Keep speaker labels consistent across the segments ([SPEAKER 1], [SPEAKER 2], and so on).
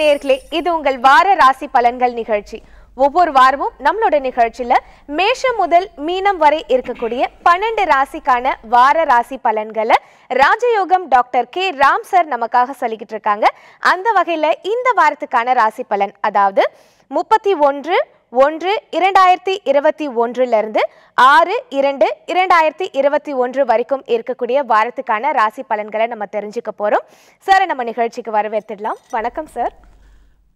[SPEAKER 1] நேர்களே இது உங்கள் வார ராசி பலன்கள் நிகழ்ச்சி ஒவ்வொரு வாரமும் நம்மளோட நிகழ்ச்சியில மேஷம் முதல் மீனம் வரை இருக்கக்கூடிய பன்னெண்டு ராசிக்கான வார ராசி பலன்களை ராஜயோகம் டாக்டர் கே ராம் சார் நமக்காக சொல்லிக்கிட்டு இருக்காங்க அந்த வகையில இந்த வாரத்துக்கான ராசி பலன் அதாவது முப்பத்தி ஒன்று ஒன்று இரண்டாயிரத்தி இருபத்தி ஒன்றிலிருந்து ஆறு இரண்டு இரண்டாயிரத்தி இருபத்தி ஒன்று வரைக்கும் இருக்கக்கூடிய வாரத்துக்கான ராசி பலன்களை நம்ம தெரிஞ்சுக்க போகிறோம் சார் நம்ம நிகழ்ச்சிக்கு வரவேற்றுடலாம் வணக்கம் சார்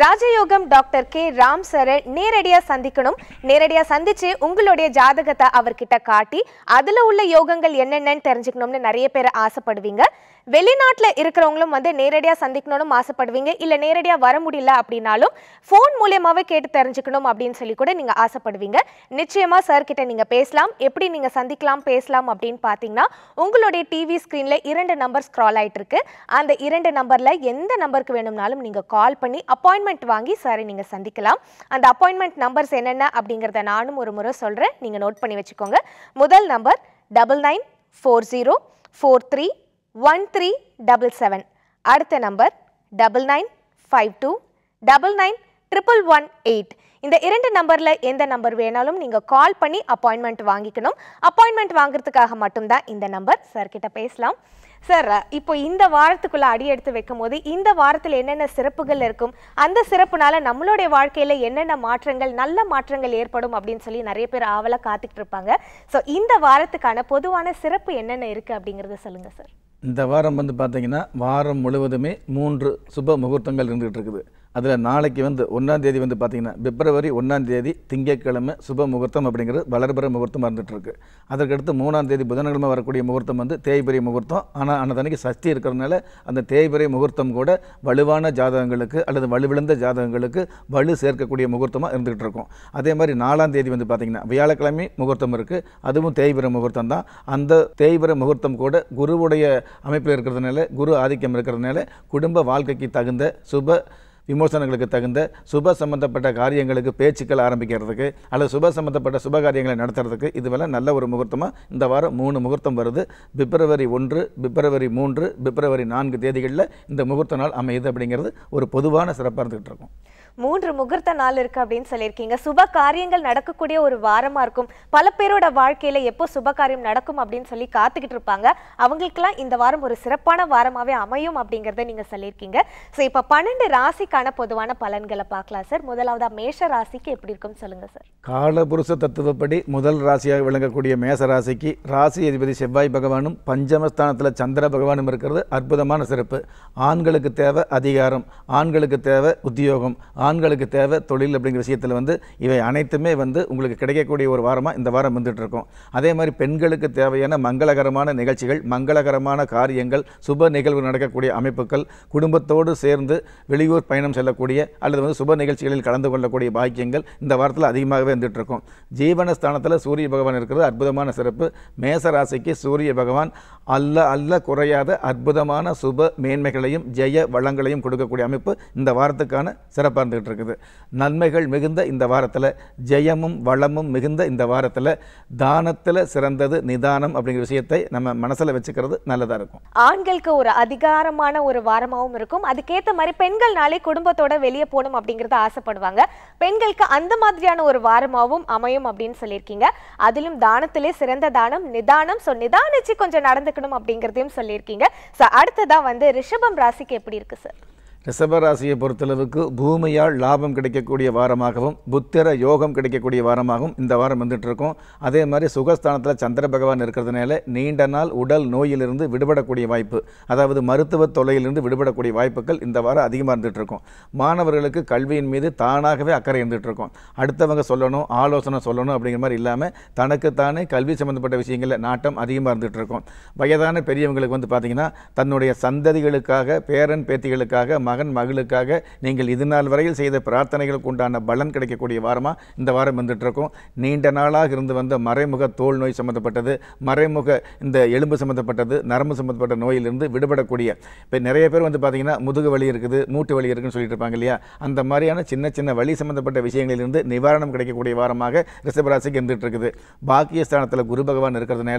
[SPEAKER 1] ராஜயோகம் டாக்டர் கே ராம் சரை நேரடியாக சந்திக்கணும் நேரடியாக சந்திச்சு உங்களுடைய ஜாதகத்தை அவர்கிட்ட காட்டி அதில் உள்ள யோகங்கள் என்னென்னு தெரிஞ்சுக்கணும்னு நிறைய பேர் ஆசைப்படுவீங்க வெளிநாட்டில் இருக்கிறவங்களும் வந்து நேரடியாக சந்திக்கணும்னு ஆசைப்படுவீங்க இல்லை நேரடியாக வர முடியல அப்படின்னாலும் ஃபோன் மூலியமாகவே கேட்டு தெரிஞ்சுக்கணும் அப்படின்னு சொல்லி கூட நீங்கள் ஆசைப்படுவீங்க நிச்சயமாக சார்கிட்ட நீங்கள் பேசலாம் எப்படி நீங்கள் சந்திக்கலாம் பேசலாம் அப்படின்னு பார்த்தீங்கன்னா உங்களுடைய டிவி ஸ்க்ரீனில் இரண்டு நம்பர் ஸ்க்ரால் ஆகிட்டு இருக்கு அந்த இரண்டு நம்பரில் எந்த நம்பருக்கு வேணும்னாலும் நீங்கள் கால் பண்ணி அப்பாயின்மெண்ட் வாங்கி சாரை நீங்கள் சந்திக்கலாம் அந்த அப்பாயின்மெண்ட் நம்பர்ஸ் என்னென்ன அப்படிங்கிறத நானும் ஒரு முறை சொல்கிறேன் நீங்கள் நோட் பண்ணி வச்சுக்கோங்க முதல் number double nine four zero four three one three double seven அடுத்த number double nine five two double nine triple one eight இந்த இரண்டு நம்பரில் எந்த நம்பர் வேணாலும் நீங்கள் கால் பண்ணி அப்பாயின்மெண்ட் வாங்கிக்கணும் அப்பாயின்மெண்ட் வாங்குறதுக்காக மட்டும்தான் இந்த நம்பர் சார்கிட்ட பேசலாம் சார் இப்போ இந்த வாரத்துக்குள்ளே அடி எடுத்து வைக்கும் போது இந்த வாரத்தில் என்னென்ன சிறப்புகள் இருக்கும் அந்த சிறப்புனால நம்மளுடைய வாழ்க்கையில் என்னென்ன மாற்றங்கள் நல்ல மாற்றங்கள் ஏற்படும் அப்படின்னு சொல்லி நிறைய பேர் ஆவலாக காத்துக்கிட்டு இருப்பாங்க ஸோ இந்த வாரத்துக்கான பொதுவான சிறப்பு என்னென்ன இருக்குது அப்படிங்கிறத சொல்லுங்கள் சார்
[SPEAKER 2] இந்த வாரம் வந்து பார்த்திங்கன்னா வாரம் முழுவதுமே மூன்று சுப முகூர்த்தங்கள் இருந்துகிட்டு இருக்குது அதில் நாளைக்கு வந்து ஒன்றாந்தேதி வந்து பார்த்திங்கன்னா பிப்ரவரி ஒன்றாந்தேதி திங்கட்கிழமை சுப முகூர்த்தம் அப்படிங்கிறது வளர்பிற முகூர்த்தமாக இருந்துகிட்ருக்கு அதற்கடுத்து மூணாந்தேதி புதன்கிழமை வரக்கூடிய முகூர்த்தம் வந்து தேய்பிரிய முகூர்த்தம் ஆனால் அன்னதன்னைக்கு சஷ்டி இருக்கிறதுனால அந்த தேய்பிரிய முகூர்த்தம் கூட வலுவான ஜாதகங்களுக்கு அல்லது வலுவிழந்த ஜாதகங்களுக்கு வலு சேர்க்கக்கூடிய முகூர்த்தமாக இருந்துகிட்டு இருக்கும் அதே மாதிரி நாலாம் தேதி வந்து பார்த்திங்கன்னா வியாழக்கிழமை முகூர்த்தம் இருக்குது அதுவும் தேய்பிர முகூர்த்தம் தான் அந்த தேய்பிர முகூர்த்தம் கூட குருவுடைய அமைப்பில் இருக்கிறதுனால குரு ஆதிக்கம் இருக்கிறதுனால குடும்ப வாழ்க்கைக்கு தகுந்த சுப விமோசனங்களுக்கு தகுந்த சுப சம்பந்தப்பட்ட காரியங்களுக்கு பேச்சுக்கள் ஆரம்பிக்கிறதுக்கு அல்லது சுப சம்பந்தப்பட்ட சுப காரியங்களை நடத்துறதுக்கு இதுவெல்லாம் நல்ல ஒரு முகூர்த்தமாக இந்த வாரம் மூணு முகூர்த்தம் வருது பிப்ரவரி ஒன்று பிப்ரவரி மூன்று பிப்ரவரி நான்கு தேதிகளில் இந்த முகூர்த்த நாள் அமையுது அப்படிங்கிறது ஒரு பொதுவான சிறப்பாக இருந்துகிட்டு இருக்கும்
[SPEAKER 1] மூன்று முகூர்த்த நாள் இருக்கு அப்படின்னு சொல்லியிருக்கீங்க சுப காரியங்கள் நடக்கக்கூடிய ஒரு வாரமா இருக்கும் பல பேரோட வாழ்க்கையில எப்போ சுப காரியம் நடக்கும் அப்படின்னு சொல்லி காத்துக்கிட்டு இருப்பாங்க அவங்களுக்கெல்லாம் இந்த வாரம் ஒரு சிறப்பான வாரமாவே அமையும் அப்படிங்கறத நீங்க சொல்லியிருக்கீங்க ஸோ இப்போ பன்னெண்டு ராசிக்கான பொதுவான பலன்களை பார்க்கலாம் சார் முதலாவதா மேஷ ராசிக்கு எப்படி இருக்கும்னு சொல்லுங்க சார்
[SPEAKER 2] காலபுருஷ தத்துவப்படி முதல் ராசியாக விளங்கக்கூடிய மேச ராசிக்கு ராசி அதிபதி செவ்வாய் பகவானும் பஞ்சமஸ்தானத்தில் சந்திர பகவானும் இருக்கிறது அற்புதமான சிறப்பு ஆண்களுக்கு தேவை அதிகாரம் ஆண்களுக்கு தேவை உத்தியோகம் ஆண்களுக்கு தேவை தொழில் அப்படிங்கிற விஷயத்தில் வந்து இவை அனைத்துமே வந்து உங்களுக்கு கிடைக்கக்கூடிய ஒரு வாரமாக இந்த வாரம் வந்துட்டு இருக்கும் அதே மாதிரி பெண்களுக்கு தேவையான மங்களகரமான நிகழ்ச்சிகள் மங்களகரமான காரியங்கள் சுப நிகழ்வு நடக்கக்கூடிய அமைப்புகள் குடும்பத்தோடு சேர்ந்து வெளியூர் பயணம் செல்லக்கூடிய அல்லது வந்து சுப நிகழ்ச்சிகளில் கலந்து கொள்ளக்கூடிய பாக்கியங்கள் இந்த வாரத்தில் அதிகமாகவே வந்துட்டு இருக்கும் ஜீவனஸ்தானத்தில் சூரிய பகவான் இருக்கிறது அற்புதமான சிறப்பு மேச ராசிக்கு சூரிய பகவான் அல்ல அல்ல குறையாத அற்புதமான சுப மேன்மைகளையும் ஜெய வளங்களையும் கொடுக்கக்கூடிய அமைப்பு இந்த வாரத்துக்கான சிறப்பாக வந்துகிட்டு இருக்குது நன்மைகள் மிகுந்த இந்த வாரத்தில் ஜெயமும் வளமும் மிகுந்த இந்த வாரத்தில் தானத்தில் சிறந்தது நிதானம் அப்படிங்கிற விஷயத்தை நம்ம மனசில் வச்சுக்கிறது நல்லதாக இருக்கும்
[SPEAKER 1] ஆண்களுக்கு ஒரு அதிகாரமான ஒரு வாரமாகவும் இருக்கும் அதுக்கேற்ற மாதிரி பெண்கள் நாளே குடும்பத்தோட வெளியே போகணும் அப்படிங்கிறத ஆசைப்படுவாங்க பெண்களுக்கு அந்த மாதிரியான ஒரு வாரமாகவும் அமையும் அப்படின்னு சொல்லியிருக்கீங்க அதிலும் தானத்திலே சிறந்த தானம் நிதானம் ஸோ நிதானிச்சு கொஞ்சம் நடந்துக்கணும் அப்படிங்கிறதையும் சொல்லியிருக்கீங்க ஸோ அடுத்ததான் வந்து ரிஷபம் ராசிக்கு எப்படி இருக்கு சார்
[SPEAKER 2] ரிசபராசியை பொறுத்தளவுக்கு பூமியால் லாபம் கிடைக்கக்கூடிய வாரமாகவும் புத்திர யோகம் கிடைக்கக்கூடிய வாரமாகவும் இந்த வாரம் இருக்கும் அதே மாதிரி சுகஸ்தானத்தில் சந்திர பகவான் இருக்கிறதுனால நீண்ட நாள் உடல் நோயிலிருந்து விடுபடக்கூடிய வாய்ப்பு அதாவது மருத்துவ தொலையிலிருந்து விடுபடக்கூடிய வாய்ப்புகள் இந்த வாரம் அதிகமாக இருக்கும் மாணவர்களுக்கு கல்வியின் மீது தானாகவே அக்கறை இருக்கும் அடுத்தவங்க சொல்லணும் ஆலோசனை சொல்லணும் அப்படிங்கிற மாதிரி இல்லாமல் தனக்குத்தானே கல்வி சம்மந்தப்பட்ட விஷயங்களில் நாட்டம் அதிகமாக இருக்கும் வயதான பெரியவங்களுக்கு வந்து பார்த்திங்கன்னா தன்னுடைய சந்ததிகளுக்காக பேரன் பேத்திகளுக்காக மகன் மகளுக்காக நீங்கள் இது நாள் வரையில் செய்த பிரார்த்தனைகளுக்கு உண்டான பலன் கிடைக்கக்கூடிய வாரமாக இந்த வாரம் இருந்துகிட்ருக்கும் நீண்ட நாளாக இருந்து வந்த மறைமுக தோல் நோய் சம்மந்தப்பட்டது மறைமுக இந்த எலும்பு சம்மந்தப்பட்டது நரம்பு சம்மந்தப்பட்ட நோயிலிருந்து விடுபடக்கூடிய இப்போ நிறைய பேர் வந்து பார்த்திங்கன்னா முதுகு வலி இருக்குது மூட்டு வலி இருக்குதுன்னு சொல்லிட்டு இருப்பாங்க இல்லையா அந்த மாதிரியான சின்ன சின்ன வலி சம்மந்தப்பட்ட விஷயங்களிலிருந்து நிவாரணம் கிடைக்கக்கூடிய வாரமாக ரிஷபராசிக்கு இருந்துகிட்டு இருக்குது பாக்கியஸ்தானத்தில் குரு பகவான் இருக்கிறதுனால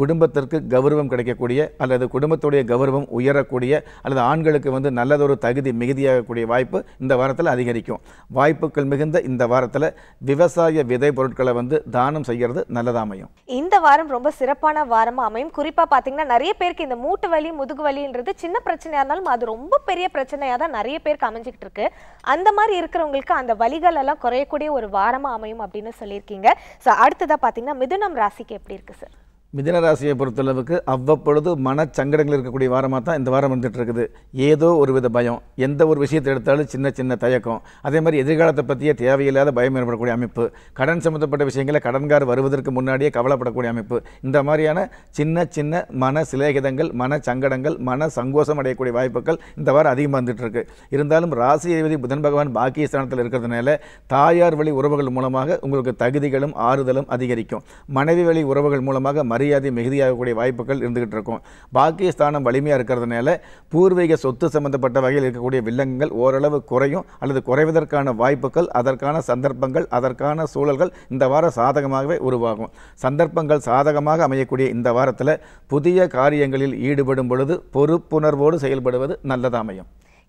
[SPEAKER 2] குடும்பத்திற்கு கௌரவம் கிடைக்கக்கூடிய அல்லது குடும்பத்துடைய கௌரவம் உயரக்கூடிய அல்லது ஆண்களுக்கு வந்து நல்லதொரு தகுதி மிகுதியாகக்கூடிய வாய்ப்பு இந்த வாரத்தில் அதிகரிக்கும் வாய்ப்புகள் மிகுந்த இந்த வாரத்தில் விவசாய விதை பொருட்களை வந்து தானம் செய்கிறது நல்லதாமையும்
[SPEAKER 1] இந்த வாரம் ரொம்ப சிறப்பான வாரமாக அமையும் குறிப்பாக பார்த்தீங்கன்னா நிறைய பேருக்கு இந்த மூட்டு வலி முதுகு வலின்றது சின்ன பிரச்சனையாக இருந்தாலும் அது ரொம்ப பெரிய பிரச்சனையாக தான் நிறைய பேருக்கு அமைஞ்சிக்கிட்டு இருக்கு அந்த மாதிரி இருக்கிறவங்களுக்கு அந்த வலிகள் எல்லாம் குறையக்கூடிய ஒரு வாரமாக அமையும் அப்படின்னு சொல்லியிருக்கீங்க ஸோ அடுத்ததாக பார்த்தீங்கன்னா மிதுனம் ராசிக்கு எப்படி இருக்கு சார்
[SPEAKER 2] மிதனராசியை பொறுத்தளவுக்கு அவ்வப்பொழுது மனச்சங்கடங்கள் இருக்கக்கூடிய வாரமாக தான் இந்த வாரம் வந்துட்டு இருக்குது ஏதோ ஒரு வித பயம் எந்த ஒரு விஷயத்தை எடுத்தாலும் சின்ன சின்ன தயக்கம் அதே மாதிரி எதிர்காலத்தை பற்றிய தேவையில்லாத பயம் ஏற்படக்கூடிய அமைப்பு கடன் சம்மந்தப்பட்ட விஷயங்களை கடன்கார் வருவதற்கு முன்னாடியே கவலைப்படக்கூடிய அமைப்பு இந்த மாதிரியான சின்ன சின்ன மன சிலேகிதங்கள் மன சங்கடங்கள் மன சங்கோஷம் அடையக்கூடிய வாய்ப்புகள் இந்த வாரம் அதிகமாக வந்துட்டு இருக்கு இருந்தாலும் ராசி அதிபதி புதன் பகவான் பாக்கிய ஸ்தானத்தில் இருக்கிறதுனால தாயார் வழி உறவுகள் மூலமாக உங்களுக்கு தகுதிகளும் ஆறுதலும் அதிகரிக்கும் மனைவி வழி உறவுகள் மூலமாக மறு மரியாதை மிகுதியாகக்கூடிய வாய்ப்புகள் இருந்துகிட்டு இருக்கும் பாக்கியஸ்தானம் வலிமையாக இருக்கிறதுனால பூர்வீக சொத்து சம்பந்தப்பட்ட வகையில் இருக்கக்கூடிய வில்லங்கங்கள் ஓரளவு குறையும் அல்லது குறைவதற்கான வாய்ப்புகள் அதற்கான சந்தர்ப்பங்கள் அதற்கான சூழல்கள் இந்த வாரம் சாதகமாகவே உருவாகும் சந்தர்ப்பங்கள் சாதகமாக அமையக்கூடிய இந்த வாரத்தில் புதிய காரியங்களில் ஈடுபடும் பொழுது பொறுப்புணர்வோடு செயல்படுவது நல்லதாக அமையும்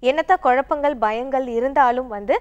[SPEAKER 1] என்னத்த குழப்பங்கள் பயங்கள் இருந்தாலும் வந்து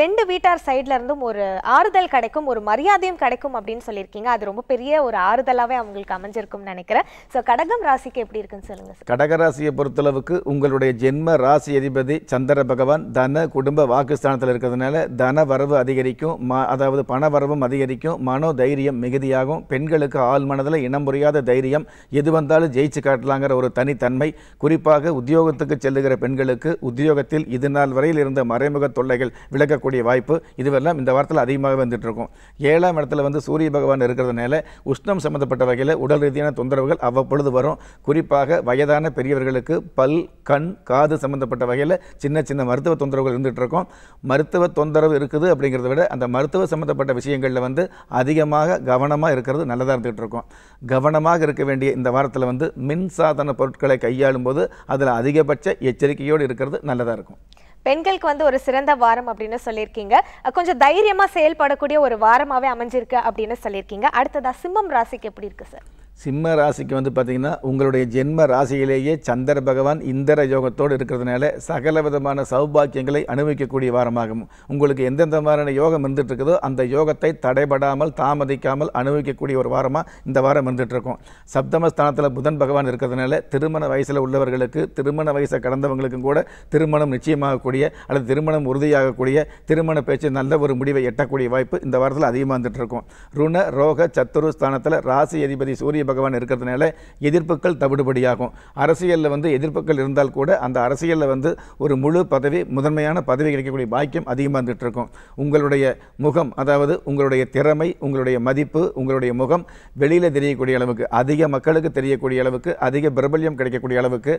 [SPEAKER 1] ரெண்டு வீட்டார் சைட்ல இருந்தும் ஒரு ஆறுதல் கிடைக்கும் ஒரு மரியாதையும் கிடைக்கும் அப்படின்னு சொல்லியிருக்கீங்க அது ரொம்ப பெரிய ஒரு ஆறுதலாகவே அவங்களுக்கு அமைஞ்சிருக்கும்னு நினைக்கிறேன் ஸோ கடகம் ராசிக்கு எப்படி இருக்குன்னு சொல்லுங்க
[SPEAKER 2] கடக ராசியை பொறுத்தளவுக்கு உங்களுடைய ஜென்ம ராசி அதிபதி சந்திர பகவான் தன குடும்ப வாக்குஸ்தானத்தில் இருக்கிறதுனால தன வரவு அதிகரிக்கும் அதாவது பண வரவும் அதிகரிக்கும் மனோ தைரியம் மிகுதியாகும் பெண்களுக்கு ஆள் மனதில் இனம் புரியாத தைரியம் எது வந்தாலும் ஜெயிச்சு காட்டலாங்கிற ஒரு தனித்தன்மை குறிப்பாக உத்தியோகத்துக்கு செல்லுகிற பெண்களுக்கு உத்தியோக உத்தியோகத்தில் இது நாள் வரையில் இருந்த மறைமுக தொல்லைகள் விளக்கக்கூடிய வாய்ப்பு இதுவெல்லாம் இந்த வாரத்தில் அதிகமாக வந்துட்டு இருக்கும் ஏழாம் இடத்துல வந்து சூரிய பகவான் இருக்கிறதுனால உஷ்ணம் சம்மந்தப்பட்ட வகையில் உடல் ரீதியான தொந்தரவுகள் அவ்வப்பொழுது வரும் குறிப்பாக வயதான பெரியவர்களுக்கு பல் கண் காது சம்மந்தப்பட்ட வகையில் சின்ன சின்ன மருத்துவ தொந்தரவுகள் இருந்துகிட்டு இருக்கும் மருத்துவ தொந்தரவு இருக்குது அப்படிங்கிறத விட அந்த மருத்துவ சம்மந்தப்பட்ட விஷயங்களில் வந்து அதிகமாக கவனமாக இருக்கிறது நல்லதாக இருந்துகிட்டு இருக்கும் கவனமாக இருக்க வேண்டிய இந்த வாரத்தில் வந்து மின்சாதன பொருட்களை கையாளும் போது அதில் அதிகபட்ச எச்சரிக்கையோடு இருக்கிறது நல்ல நல்லதாக இருக்கும்
[SPEAKER 1] பெண்களுக்கு வந்து ஒரு சிறந்த வாரம் அப்படின்னு சொல்லியிருக்கீங்க கொஞ்சம் தைரியமாக செயல்படக்கூடிய ஒரு வாரமாகவே அமைஞ்சிருக்கு அப்படின்னு சொல்லியிருக்கீங்க அடுத்ததாக சிம்மம் ராசிக்கு எப்படி இருக்குது சார்
[SPEAKER 2] சிம்ம ராசிக்கு வந்து பார்த்திங்கன்னா உங்களுடைய ஜென்ம ராசியிலேயே சந்திர பகவான் இந்திர யோகத்தோடு இருக்கிறதுனால சகல விதமான சௌபாக்கியங்களை அனுபவிக்கக்கூடிய வாரமாகும் உங்களுக்கு எந்தெந்த மாதிரியான யோகம் இருந்துகிட்ருக்குதோ அந்த யோகத்தை தடைபடாமல் தாமதிக்காமல் அனுபவிக்கக்கூடிய ஒரு வாரமாக இந்த வாரம் இருந்துகிட்ருக்கும் சப்தமஸ்தானத்தில் புதன் பகவான் இருக்கிறதுனால திருமண வயசில் உள்ளவர்களுக்கு திருமண வயசை கடந்தவங்களுக்கும் கூட திருமணம் நிச்சயமாகக்கூடிய அல்லது திருமணம் உறுதியாகக்கூடிய திருமண பேச்சு நல்ல ஒரு முடிவை எட்டக்கூடிய வாய்ப்பு இந்த வாரத்தில் அதிகமாக இருந்துகிட்ருக்கும் ருண ரோக சத்துரு ஸ்தானத்தில் ராசி அதிபதி சூரிய பகவான் இருக்கிறதுனால எதிர்ப்புகள் தவிடுபடியாகும் அரசியலில் வந்து எதிர்ப்புகள் இருந்தால் கூட அந்த அரசியலில் வந்து ஒரு முழு பதவி முதன்மையான பதவி கிடைக்கக்கூடிய பாக்கியம் அதிகமாக இருந்துகிட்டு இருக்கும் உங்களுடைய முகம் அதாவது உங்களுடைய திறமை உங்களுடைய மதிப்பு உங்களுடைய முகம் வெளியில் தெரியக்கூடிய அளவுக்கு அதிக மக்களுக்கு தெரியக்கூடிய அளவுக்கு அதிக பிரபல்யம் கிடைக்கக்கூடிய அளவுக்கு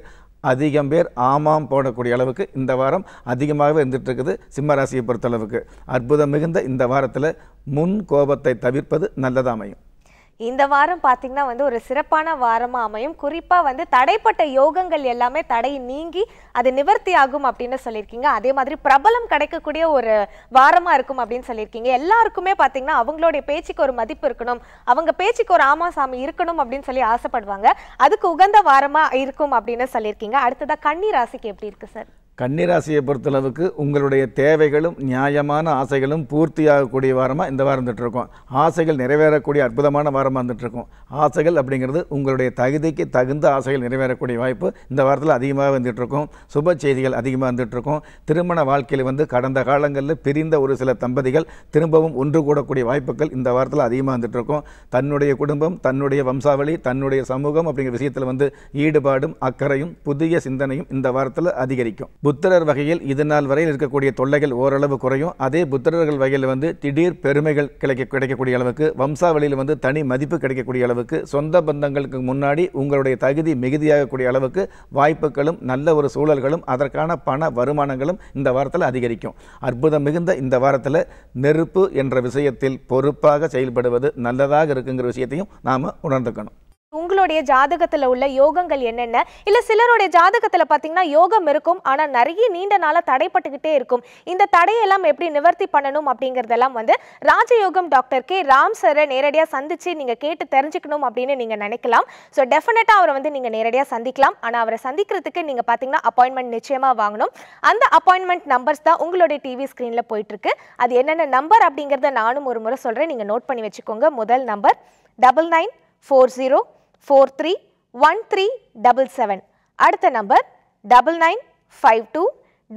[SPEAKER 2] அதிகம் பேர் ஆமாம் போடக்கூடிய அளவுக்கு இந்த வாரம் அதிகமாகவே இருந்துகிட்டு இருக்குது சிம்மராசியை பொறுத்தளவுக்கு அற்புதம் மிகுந்த இந்த வாரத்தில் முன் கோபத்தை தவிர்ப்பது நல்லதாக அமையும்
[SPEAKER 1] இந்த வாரம் பார்த்திங்கன்னா வந்து ஒரு சிறப்பான வாரமாக அமையும் குறிப்பாக வந்து தடைப்பட்ட யோகங்கள் எல்லாமே தடை நீங்கி அது நிவர்த்தி ஆகும் அப்படின்னு சொல்லியிருக்கீங்க அதே மாதிரி பிரபலம் கிடைக்கக்கூடிய ஒரு வாரமாக இருக்கும் அப்படின்னு சொல்லியிருக்கீங்க எல்லாருக்குமே பார்த்திங்கன்னா அவங்களுடைய பேச்சுக்கு ஒரு மதிப்பு இருக்கணும் அவங்க பேச்சுக்கு ஒரு ஆமா சாமி இருக்கணும் அப்படின்னு சொல்லி ஆசைப்படுவாங்க அதுக்கு உகந்த வாரமாக இருக்கும் அப்படின்னு சொல்லியிருக்கீங்க அடுத்ததாக கன்னி ராசிக்கு எப்படி இருக்குது சார்
[SPEAKER 2] கன்னிராசியை பொறுத்தளவுக்கு உங்களுடைய தேவைகளும் நியாயமான ஆசைகளும் பூர்த்தியாகக்கூடிய வாரமாக இந்த வாரம் இருந்துகிட்ருக்கோம் ஆசைகள் நிறைவேறக்கூடிய அற்புதமான வாரமாக இருந்துகிட்ருக்கோம் ஆசைகள் அப்படிங்கிறது உங்களுடைய தகுதிக்கு தகுந்த ஆசைகள் நிறைவேறக்கூடிய வாய்ப்பு இந்த வாரத்தில் அதிகமாக வந்துட்டுருக்கோம் சுப செய்திகள் அதிகமாக வந்துகிட்ருக்கோம் திருமண வாழ்க்கையில் வந்து கடந்த காலங்களில் பிரிந்த ஒரு சில தம்பதிகள் திரும்பவும் ஒன்று கூடக்கூடிய வாய்ப்புகள் இந்த வாரத்தில் அதிகமாக வந்துகிட்ருக்கோம் தன்னுடைய குடும்பம் தன்னுடைய வம்சாவளி தன்னுடைய சமூகம் அப்படிங்கிற விஷயத்தில் வந்து ஈடுபாடும் அக்கறையும் புதிய சிந்தனையும் இந்த வாரத்தில் அதிகரிக்கும் புத்திரர் வகையில் இது நாள் வரையில் இருக்கக்கூடிய தொல்லைகள் ஓரளவு குறையும் அதே புத்திரர்கள் வகையில் வந்து திடீர் பெருமைகள் கிடைக்க கிடைக்கக்கூடிய அளவுக்கு வம்சாவளியில் வந்து தனி மதிப்பு கிடைக்கக்கூடிய அளவுக்கு சொந்த பந்தங்களுக்கு முன்னாடி உங்களுடைய தகுதி மிகுதியாகக்கூடிய அளவுக்கு வாய்ப்புகளும் நல்ல ஒரு சூழல்களும் அதற்கான பண வருமானங்களும் இந்த வாரத்தில் அதிகரிக்கும் அற்புதம் மிகுந்த இந்த வாரத்தில் நெருப்பு என்ற விஷயத்தில் பொறுப்பாக செயல்படுவது நல்லதாக இருக்குங்கிற விஷயத்தையும் நாம் உணர்ந்துக்கணும்
[SPEAKER 1] சிலருடைய ஜாதகத்தில் உள்ள யோகங்கள் என்னென்ன இல்லை சிலருடைய ஜாதகத்தில் பார்த்தீங்கன்னா யோகம் இருக்கும் ஆனால் நிறைய நீண்ட நாளாக தடைப்பட்டுக்கிட்டே இருக்கும் இந்த தடையெல்லாம் எப்படி நிவர்த்தி பண்ணணும் அப்படிங்கிறதெல்லாம் வந்து ராஜயோகம் டாக்டர் கே ராம் சரை நேரடியாக சந்திச்சு நீங்க கேட்டு தெரிஞ்சுக்கணும் அப்படின்னு நீங்க நினைக்கலாம் ஸோ டெஃபினட்டாக அவரை வந்து நீங்கள் நேரடியாக சந்திக்கலாம் ஆனால் அவரை சந்திக்கிறதுக்கு நீங்க பார்த்தீங்கன்னா அப்பாயின்மெண்ட் நிச்சயமாக வாங்கணும் அந்த அப்பாயின்மெண்ட் நம்பர்ஸ் தான் உங்களுடைய டிவி ஸ்க்ரீனில் போயிட்டுருக்கு அது என்னென்ன நம்பர் அப்படிங்கிறத நானும் ஒரு முறை சொல்கிறேன் நீங்க நோட் பண்ணி வச்சுக்கோங்க முதல் number double nine four zero four three one three double seven அடுத்த number double nine five two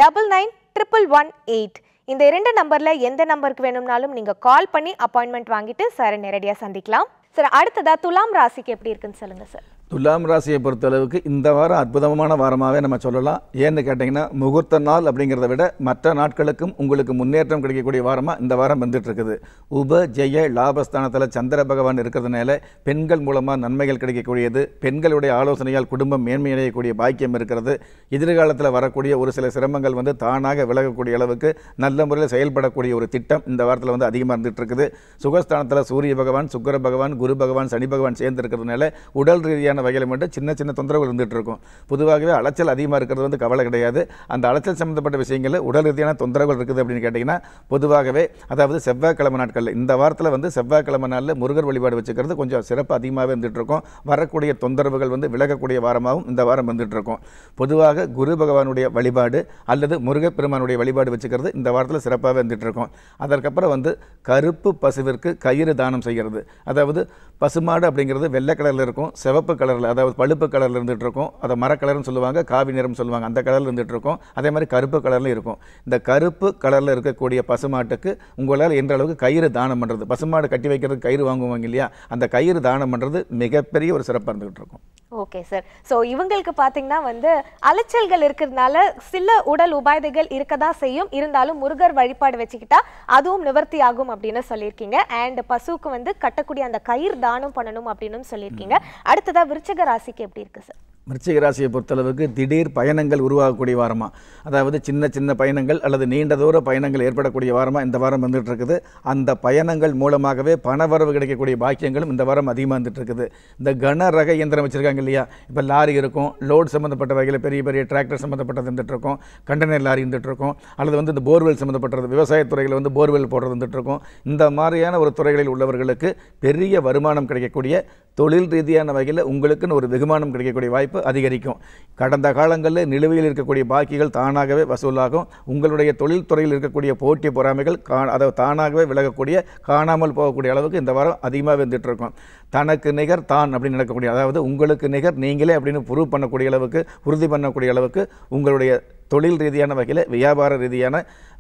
[SPEAKER 1] double nine triple one eight இந்த இரண்டு நம்பரில் எந்த நம்பருக்கு வேணும்னாலும் நீங்கள் கால் பண்ணி அப்பாயின்மெண்ட் வாங்கிட்டு சாரை நேரடியாக சந்திக்கலாம் சார் அடுத்ததாக துலாம் ராசிக்கு எப்படி இருக்குன்னு சொல்லுங்கள் சார்
[SPEAKER 2] துலாம் ராசியை பொறுத்த அளவுக்கு இந்த வாரம் அற்புதமான வாரமாகவே நம்ம சொல்லலாம் ஏன்னு கேட்டிங்கன்னா முகூர்த்த நாள் அப்படிங்கிறத விட மற்ற நாட்களுக்கும் உங்களுக்கு முன்னேற்றம் கிடைக்கக்கூடிய வாரமாக இந்த வாரம் வந்துட்டுருக்குது உப ஜெய லாபஸ்தானத்தில் சந்திர பகவான் இருக்கிறதுனால பெண்கள் மூலமாக நன்மைகள் கிடைக்கக்கூடியது பெண்களுடைய ஆலோசனையால் குடும்பம் மேன்மையடையக்கூடிய பாக்கியம் இருக்கிறது எதிர்காலத்தில் வரக்கூடிய ஒரு சில சிரமங்கள் வந்து தானாக விலகக்கூடிய அளவுக்கு நல்ல முறையில் செயல்படக்கூடிய ஒரு திட்டம் இந்த வாரத்தில் வந்து அதிகமாக இருந்துகிட்ருக்குது சுகஸ்தானத்தில் சூரிய பகவான் சுக்கர பகவான் குரு பகவான் சனி பகவான் இருக்கிறதுனால உடல் ரீதியான மாதிரியான வகையில் மட்டும் சின்ன சின்ன தொந்தரவுகள் இருந்துகிட்டு இருக்கும் பொதுவாகவே அலைச்சல் அதிகமாக இருக்கிறது வந்து கவலை கிடையாது அந்த அலைச்சல் சம்மந்தப்பட்ட விஷயங்களில் உடல் ரீதியான தொந்தரவுகள் இருக்குது அப்படின்னு கேட்டிங்கன்னா பொதுவாகவே அதாவது செவ்வாய்க்கிழமை நாட்களில் இந்த வாரத்தில் வந்து செவ்வாய்க்கிழமை நாளில் முருகர் வழிபாடு வச்சுக்கிறது கொஞ்சம் சிறப்பு அதிகமாகவே இருந்துகிட்டு இருக்கும் வரக்கூடிய தொந்தரவுகள் வந்து விலகக்கூடிய வாரமாகவும் இந்த வாரம் வந்துட்டு இருக்கும் பொதுவாக குரு பகவானுடைய வழிபாடு அல்லது முருகப்பெருமானுடைய வழிபாடு வச்சுக்கிறது இந்த வாரத்தில் சிறப்பாக வந்துட்டு இருக்கும் அதற்கப்புறம் வந்து கருப்பு பசுவிற்கு கயிறு தானம் செய்கிறது அதாவது பசுமாடு அப்படிங்கிறது வெள்ளை கலரில் இருக்கும் சிவப்பு கலர் கலரில் அதாவது பழுப்பு கலரில் இருந்துகிட்டு இருக்கும் அதை மரக்கலர்னு சொல்லுவாங்க காவி நிறம் சொல்லுவாங்க அந்த கலரில் இருந்துகிட்டு இருக்கும் அதே மாதிரி கருப்பு கலரில் இருக்கும் இந்த கருப்பு கலரில் இருக்கக்கூடிய பசுமாட்டுக்கு உங்களால் என்ற அளவுக்கு கயிறு தானம் பண்ணுறது பசுமாடு கட்டி வைக்கிறதுக்கு கயிறு வாங்குவாங்க இல்லையா அந்த கயிறு தானம் பண்ணுறது மிகப்பெரிய ஒரு சிறப்பாக இருந்துகிட்டு இருக்கும்
[SPEAKER 1] ஓகே சார் ஸோ இவங்களுக்கு பார்த்தீங்கன்னா வந்து அலைச்சல்கள் இருக்கிறதுனால சில உடல் உபாதைகள் இருக்க தான் செய்யும் இருந்தாலும் முருகர் வழிபாடு வச்சுக்கிட்டா அதுவும் நிவர்த்தி ஆகும் அப்படின்னு சொல்லியிருக்கீங்க அண்ட் பசுவுக்கு வந்து கட்டக்கூடிய அந்த கயிறு தானம் பண்ணணும் அப்படின்னு சொல்லியிருக்கீங்க அடுத்ததாக விருச்சிக ராசிக்கு எப்படி இருக்குது சார்
[SPEAKER 2] விருச்சிக ராசியை பொறுத்தளவுக்கு திடீர் பயணங்கள் உருவாகக்கூடிய வாரமாக அதாவது சின்ன சின்ன பயணங்கள் அல்லது நீண்ட தூர பயணங்கள் ஏற்படக்கூடிய வாரமாக இந்த வாரம் வந்துட்டு இருக்குது அந்த பயணங்கள் மூலமாகவே பணவரவு கிடைக்கக்கூடிய பாக்கியங்களும் இந்த வாரம் அதிகமாக வந்துட்டு இருக்குது இந்த கன ரக இயந்திரம் வச்சுருக்காங்க இல்லையா இப்போ லாரி இருக்கும் லோட் சம்மந்தப்பட்ட வகையில் பெரிய பெரிய டிராக்டர் சம்மந்தப்பட்டது வந்துட்டுருக்கும் கண்டெய்னர் லாரி இருந்துகிட்ருக்கோம் அல்லது வந்து இந்த போர்வெல் சம்மந்தப்பட்டது விவசாயத்துறையில் வந்து போர்வெல் போடுறது வந்துட்டுருக்கும் இந்த மாதிரியான ஒரு துறைகளில் உள்ளவர்களுக்கு பெரிய வருமானம் கிடைக்கக்கூடிய தொழில் ரீதியான வகையில் உங்களுக்குன்னு ஒரு வெகுமானம் கிடைக்கக்கூடிய வாய்ப்பு அதிகரிக்கும் கடந்த காலங்களில் நிலுவையில் இருக்கக்கூடிய பாக்கிகள் தானாகவே வசூலாகும் உங்களுடைய தொழில்துறையில் இருக்கக்கூடிய போட்டி பொறாமைகள் கா அதை தானாகவே விலகக்கூடிய காணாமல் போகக்கூடிய அளவுக்கு இந்த வாரம் அதிகமாக இருக்கும் தனக்கு நிகர் தான் அப்படின்னு நடக்கக்கூடிய அதாவது உங்களுக்கு நிகர் நீங்களே அப்படின்னு ப்ரூவ் பண்ணக்கூடிய அளவுக்கு உறுதி பண்ணக்கூடிய அளவுக்கு உங்களுடைய தொழில் ரீதியான வகையில் வியாபார ரீதியான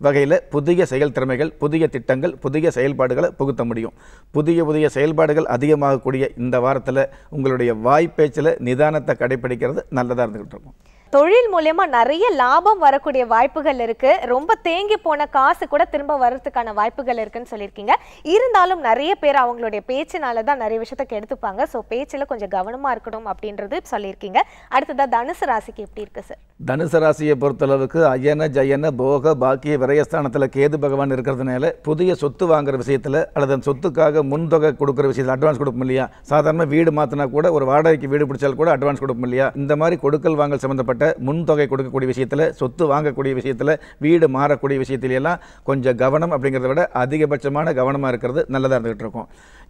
[SPEAKER 2] வகையில் புதிய செயல் திறமைகள் புதிய திட்டங்கள் புதிய செயல்பாடுகளை புகுத்த முடியும் புதிய புதிய செயல்பாடுகள் அதிகமாகக்கூடிய இந்த வாரத்தில் உங்களுடைய வாய்ப்பேச்சில் நிதானத்தை கடைபிடிக்கிறது நல்லதாக இருந்துக்கிட்டு இருக்கும்
[SPEAKER 1] தொழில் மூலயமா நிறைய லாபம் வரக்கூடிய வாய்ப்புகள் இருக்கு ரொம்ப தேங்கி போன காசு கூட திரும்ப வர்றதுக்கான வாய்ப்புகள் இருக்குன்னு சொல்லியிருக்கீங்க இருந்தாலும் நிறைய பேர் அவங்களுடைய பேச்சினால தான் நிறைய விஷயத்த கெடுத்துப்பாங்க ஸோ பேச்சில் கொஞ்சம் கவனமாக இருக்கணும் அப்படின்றது சொல்லியிருக்கீங்க அடுத்ததாக தனுசு ராசிக்கு எப்படி இருக்கு சார்
[SPEAKER 2] தனுசு ராசியை பொறுத்தளவுக்கு அயன ஜயன போக பாக்கிய விரயஸ்தானத்தில் கேது பகவான் இருக்கிறதுனால புதிய சொத்து வாங்குற விஷயத்தில் அல்லது அந்த சொத்துக்காக முன்தொகை கொடுக்குற விஷயத்தில் அட்வான்ஸ் கொடுக்க இல்லையா சாதாரண வீடு மாற்றினா கூட ஒரு வாடகைக்கு வீடு பிடிச்சால் கூட அட்வான்ஸ் கொடுக்க இல்லையா இந்த மாதிரி கொடுக்கல் வாங்கல் சம்மந்தப்பட்ட சம்மந்தப்பட்ட முன் தொகை கொடுக்கக்கூடிய விஷயத்தில் சொத்து வாங்கக்கூடிய விஷயத்தில் வீடு மாறக்கூடிய விஷயத்திலெல்லாம் கொஞ்சம் கவனம் அப்படிங்கிறத விட அதிகபட்சமான கவனமாக இருக்கிறது நல்லதாக இருந்துகிட்டு இருக்கும்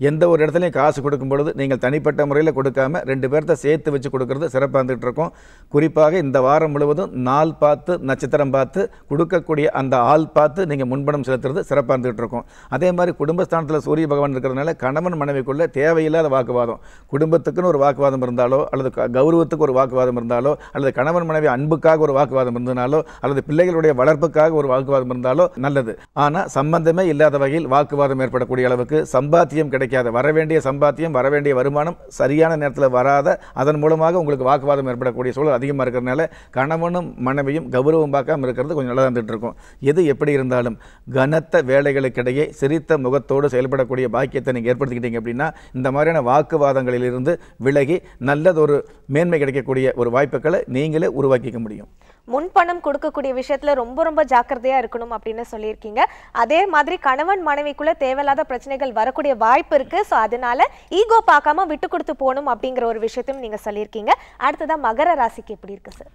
[SPEAKER 2] எந்த ஒரு இடத்துலையும் காசு கொடுக்கும் பொழுது நீங்கள் தனிப்பட்ட முறையில் கொடுக்காம ரெண்டு பேர்த்த சேர்த்து வச்சு கொடுக்கறது சிறப்பாக இருந்துகிட்டு இருக்கும் குறிப்பாக இந்த வாரம் முழுவதும் நாள் பார்த்து நட்சத்திரம் பார்த்து கொடுக்கக்கூடிய அந்த ஆள் பார்த்து நீங்கள் முன்பணம் செலுத்துறது சிறப்பாக இருந்துகிட்டு இருக்கும் அதே மாதிரி குடும்பஸ்தானத்தில் சூரிய பகவான் இருக்கிறதுனால கணவன் மனைவிக்குள்ளே தேவையில்லாத வாக்குவாதம் குடும்பத்துக்குன்னு ஒரு வாக்குவாதம் இருந்தாலோ அல்லது கௌரவத்துக்கு ஒரு வாக்குவாதம் இருந்தாலோ அல்லது கணவன் கணவன் மனைவி அன்புக்காக ஒரு வாக்குவாதம் இருந்தனாலோ அல்லது பிள்ளைகளுடைய வளர்ப்புக்காக ஒரு வாக்குவாதம் இருந்தாலோ நல்லது ஆனால் சம்பந்தமே இல்லாத வகையில் வாக்குவாதம் ஏற்படக்கூடிய அளவுக்கு சம்பாத்தியம் கிடைக்காத வரவேண்டிய சம்பாத்தியம் வரவேண்டிய வருமானம் சரியான நேரத்தில் வராத அதன் மூலமாக உங்களுக்கு வாக்குவாதம் ஏற்படக்கூடிய சூழல் அதிகமாக இருக்கிறதுனால கணவனும் மனைவியும் கௌரவம் பார்க்காம இருக்கிறது கொஞ்சம் நல்லா இருந்துட்டு இருக்கும் எது எப்படி இருந்தாலும் கனத்த வேலைகளுக்கிடையே சிரித்த முகத்தோடு செயல்படக்கூடிய பாக்கியத்தை நீங்கள் ஏற்படுத்திக்கிட்டீங்க அப்படின்னா இந்த மாதிரியான வாக்குவாதங்களிலிருந்து விலகி நல்லதொரு மேன்மை கிடைக்கக்கூடிய ஒரு வாய்ப்புகளை நீங்களே உருவாக்கிக்க முடியும்
[SPEAKER 1] முன்பணம் கொடுக்கக்கூடிய விஷயத்துல ரொம்ப ரொம்ப ஜாக்கிரதையா இருக்கணும் அப்படின்னு சொல்லியிருக்கீங்க அதே மாதிரி கணவன் மனைவிக்குள்ள தேவையில்லாத பிரச்சனைகள் வரக்கூடிய வாய்ப்பு இருக்கு ஸோ அதனால ஈகோ பார்க்காம விட்டு கொடுத்து போகணும் அப்படிங்கிற ஒரு விஷயத்தையும் நீங்க சொல்லியிருக்கீங்க அடுத்ததான் மகர ராசிக்கு எப்படி இருக்கு சார்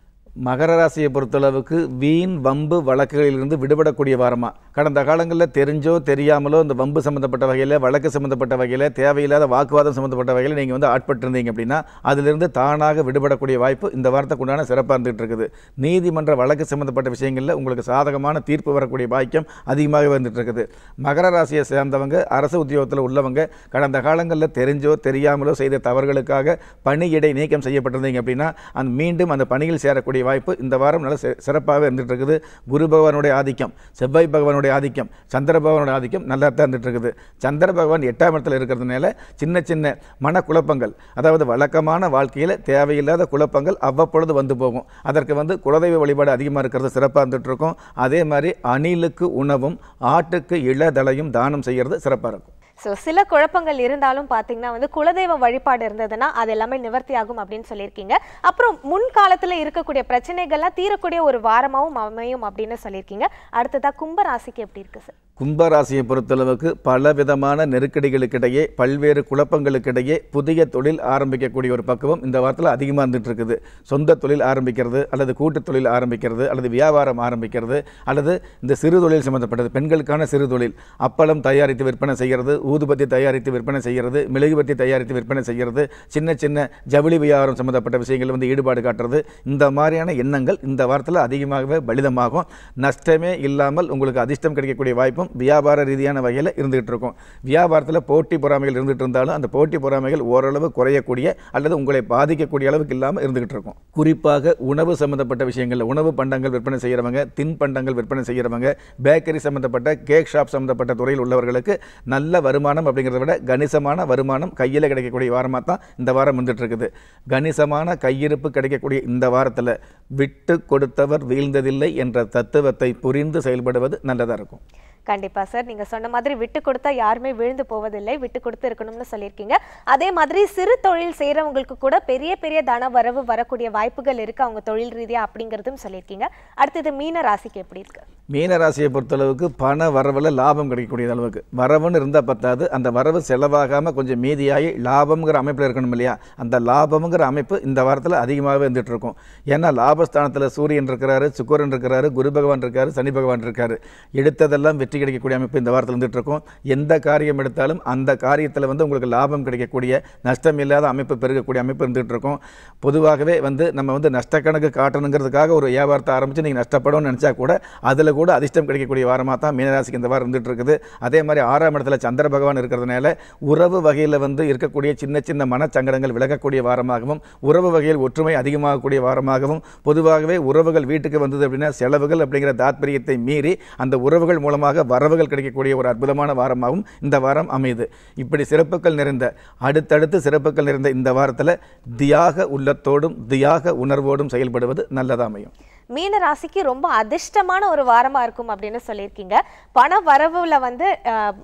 [SPEAKER 2] மகர ராசியை பொறுத்தளவுக்கு வீண் வம்பு வழக்குகளிலிருந்து விடுபடக்கூடிய வாரமாக கடந்த காலங்களில் தெரிஞ்சோ தெரியாமலோ இந்த வம்பு சம்மந்தப்பட்ட வகையில் வழக்கு சம்மந்தப்பட்ட வகையில் தேவையில்லாத வாக்குவாதம் சம்மந்தப்பட்ட வகையில் நீங்கள் வந்து ஆட்பட்டிருந்தீங்க அப்படின்னா அதிலிருந்து தானாக விடுபடக்கூடிய வாய்ப்பு இந்த வாரத்துக்கு உண்டான சிறப்பாக இருந்துகிட்டு இருக்குது நீதிமன்ற வழக்கு சம்மந்தப்பட்ட விஷயங்களில் உங்களுக்கு சாதகமான தீர்ப்பு வரக்கூடிய பாக்கியம் அதிகமாக வந்துட்டு இருக்குது மகர ராசியை சேர்ந்தவங்க அரசு உத்தியோகத்தில் உள்ளவங்க கடந்த காலங்களில் தெரிஞ்சோ தெரியாமலோ செய்த தவறுகளுக்காக பணி இடை நீக்கம் செய்யப்பட்டிருந்தீங்க அப்படின்னா அந்த மீண்டும் அந்த பணியில் சேரக்கூடிய வாய்ப்பு இந்த வாரம் நல்ல சிறப்பாகவே இருந்துட்டு இருக்குது குரு பகவானுடைய ஆதிக்கம் செவ்வாய் பகவானுடைய ஆதிக்கம் சந்திர பகவானுடைய ஆதிக்கம் நல்லா தான் இருந்துட்டு இருக்குது சந்திர பகவான் எட்டாம் இடத்துல இருக்கிறதுனால சின்ன சின்ன மனக்குழப்பங்கள் அதாவது வழக்கமான வாழ்க்கையில் தேவையில்லாத குழப்பங்கள் அவ்வப்பொழுது வந்து போகும் அதற்கு வந்து குலதெய்வ வழிபாடு அதிகமாக இருக்கிறது சிறப்பாக இருக்கும் அதே மாதிரி அணிலுக்கு உணவும் ஆட்டுக்கு இளதலையும் தானம் செய்கிறது சிறப்பாக இருக்கும்
[SPEAKER 1] ஸோ சில குழப்பங்கள் இருந்தாலும் பார்த்தீங்கன்னா வந்து குலதெய்வ வழிபாடு இருந்ததுன்னா அது எல்லாமே நிவர்த்தி ஆகும் அப்படின்னு சொல்லியிருக்கீங்க அப்புறம் முன்காலத்தில் இருக்கக்கூடிய பிரச்சனைகள்லாம் தீரக்கூடிய ஒரு வாரமாகவும் அமையும் அப்படின்னு சொல்லியிருக்கீங்க அடுத்ததாக கும்பராசிக்கு எப்படி இருக்குது
[SPEAKER 2] சார் கும்பராசியை பொறுத்தளவுக்கு பல விதமான நெருக்கடிகளுக்கிடையே பல்வேறு குழப்பங்களுக்கிடையே புதிய தொழில் ஆரம்பிக்கக்கூடிய ஒரு பக்குவம் இந்த வாரத்தில் அதிகமாக இருந்துட்டு இருக்குது சொந்த தொழில் ஆரம்பிக்கிறது அல்லது கூட்டு தொழில் ஆரம்பிக்கிறது அல்லது வியாபாரம் ஆரம்பிக்கிறது அல்லது இந்த சிறு தொழில் சம்மந்தப்பட்டது பெண்களுக்கான சிறு தொழில் அப்பளம் தயாரித்து விற்பனை செய்கிறது ஊதுபத்தி தயாரித்து விற்பனை செய்கிறது மிளகு பத்தி தயாரித்து விற்பனை செய்கிறது சின்ன சின்ன ஜவுளி வியாபாரம் சம்மந்தப்பட்ட விஷயங்கள் வந்து ஈடுபாடு காட்டுறது இந்த மாதிரியான எண்ணங்கள் இந்த வாரத்தில் அதிகமாகவே பலிதமாகும் நஷ்டமே இல்லாமல் உங்களுக்கு அதிர்ஷ்டம் கிடைக்கக்கூடிய வாய்ப்பும் வியாபார ரீதியான வகையில் இருந்துகிட்டு இருக்கும் வியாபாரத்தில் போட்டி பொறாமைகள் இருந்துகிட்டு இருந்தாலும் அந்த போட்டி பொறாமைகள் ஓரளவு குறையக்கூடிய அல்லது உங்களை பாதிக்கக்கூடிய அளவுக்கு இல்லாமல் இருந்துகிட்டு இருக்கும் குறிப்பாக உணவு சம்மந்தப்பட்ட விஷயங்கள் உணவு பண்டங்கள் விற்பனை செய்கிறவங்க தின்பண்டங்கள் விற்பனை செய்கிறவங்க பேக்கரி சம்மந்தப்பட்ட கேக் ஷாப் சம்மந்தப்பட்ட துறையில் உள்ளவர்களுக்கு நல்ல வரும் வருமானம் அப்படிங்கிறத விட கணிசமான வருமானம் கையில் கிடைக்கக்கூடிய வாரமாக தான் இந்த வாரம் வந்துட்டுருக்குது கணிசமான கையிருப்பு கிடைக்கக்கூடிய இந்த வாரத்தில் விட்டு கொடுத்தவர் வீழ்ந்ததில்லை என்ற தத்துவத்தை புரிந்து செயல்படுவது நல்லதாக இருக்கும்
[SPEAKER 1] கண்டிப்பாக சார் நீங்கள் சொன்ன மாதிரி விட்டு கொடுத்தா யாருமே விழுந்து போவதில்லை விட்டு கொடுத்து இருக்கணும்னு சொல்லியிருக்கீங்க அதே மாதிரி சிறு தொழில் செய்கிறவங்களுக்கு கூட பெரிய பெரிய தன வரவு வரக்கூடிய வாய்ப்புகள் இருக்குது அவங்க தொழில் ரீதியாக அப்படிங்கறதும் சொல்லியிருக்கீங்க அடுத்தது மீன ராசிக்கு எப்படி இருக்குது
[SPEAKER 2] மீன ராசியை பொறுத்தளவுக்கு பண வரவில் லாபம் கிடைக்கக்கூடிய அளவுக்கு வரவுன்னு இருந்தால் பத்தாது அந்த வரவு செலவாகாமல் கொஞ்சம் மீதியாகி லாபம்ங்கிற அமைப்பில் இருக்கணும் இல்லையா அந்த லாபம்ங்கிற அமைப்பு இந்த வாரத்தில் அதிகமாகவே இருந்துட்டு இருக்கும் ஏன்னா லாபஸ்தானத்தில் சூரியன் இருக்கிறாரு சுக்கரன் இருக்கிறாரு குரு பகவான் இருக்காரு சனி பகவான் இருக்காரு எடுத்ததெல்லாம் வெற்றி வெற்றி கிடைக்கக்கூடிய அமைப்பு இந்த வாரத்தில் வந்துட்டு இருக்கும் எந்த காரியம் எடுத்தாலும் அந்த காரியத்தில் வந்து உங்களுக்கு லாபம் கிடைக்கக்கூடிய நஷ்டம் இல்லாத அமைப்பு பெருகக்கூடிய அமைப்பு இருந்துகிட்டு இருக்கும் பொதுவாகவே வந்து நம்ம வந்து நஷ்டக்கணக்கு காட்டணுங்கிறதுக்காக ஒரு வியாபாரத்தை ஆரம்பித்து நீங்கள் நஷ்டப்படும் நினச்சா கூட அதில் கூட அதிர்ஷ்டம் கிடைக்கக்கூடிய வாரமாக தான் மீனராசிக்கு இந்த வாரம் இருந்துகிட்டு இருக்குது அதே மாதிரி ஆறாம் இடத்துல சந்திர பகவான் இருக்கிறதுனால உறவு வகையில் வந்து இருக்கக்கூடிய சின்ன சின்ன மனச்சங்கடங்கள் விலகக்கூடிய வாரமாகவும் உறவு வகையில் ஒற்றுமை அதிகமாகக்கூடிய வாரமாகவும் பொதுவாகவே உறவுகள் வீட்டுக்கு வந்தது அப்படின்னா செலவுகள் அப்படிங்கிற தாத்பரியத்தை மீறி அந்த உறவுகள் மூலமாக வரவுகள் கிடைக்கக்கூடிய ஒரு அற்புதமான வாரமாகவும் இந்த வாரம் அமையுது இப்படி சிறப்புகள் நிறைந்த அடுத்தடுத்து சிறப்புகள் நிறைந்த இந்த வாரத்தில் தியாக உள்ளத்தோடும் தியாக உணர்வோடும் செயல்படுவது நல்லதாக அமையும்
[SPEAKER 1] மீன ராசிக்கு ரொம்ப அதிர்ஷ்டமான ஒரு வாரமாக இருக்கும் அப்படின்னு சொல்லியிருக்கீங்க பண வரவுல வந்து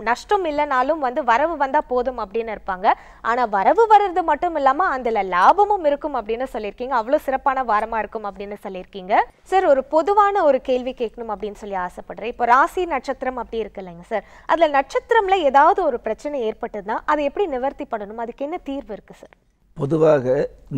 [SPEAKER 1] நஷ்டம் இல்லைனாலும் வந்து வரவு வந்தால் போதும் அப்படின்னு இருப்பாங்க ஆனால் வரவு வர்றது மட்டும் இல்லாமல் அதில் லாபமும் இருக்கும் அப்படின்னு சொல்லியிருக்கீங்க அவ்வளோ சிறப்பான வாரமாக இருக்கும் அப்படின்னு சொல்லியிருக்கீங்க சார் ஒரு பொதுவான ஒரு கேள்வி கேட்கணும் அப்படின்னு சொல்லி ஆசைப்படுறேன் இப்போ ராசி நட்சத்திரம் அப்படி இருக்கு இல்லைங்க சார் அதில் நட்சத்திரம்ல ஏதாவது ஒரு பிரச்சனை ஏற்பட்டுதுன்னா அதை எப்படி நிவர்த்தி பண்ணணும் அதுக்கு என்ன தீர்வு இருக்கு சார்
[SPEAKER 2] பொதுவாக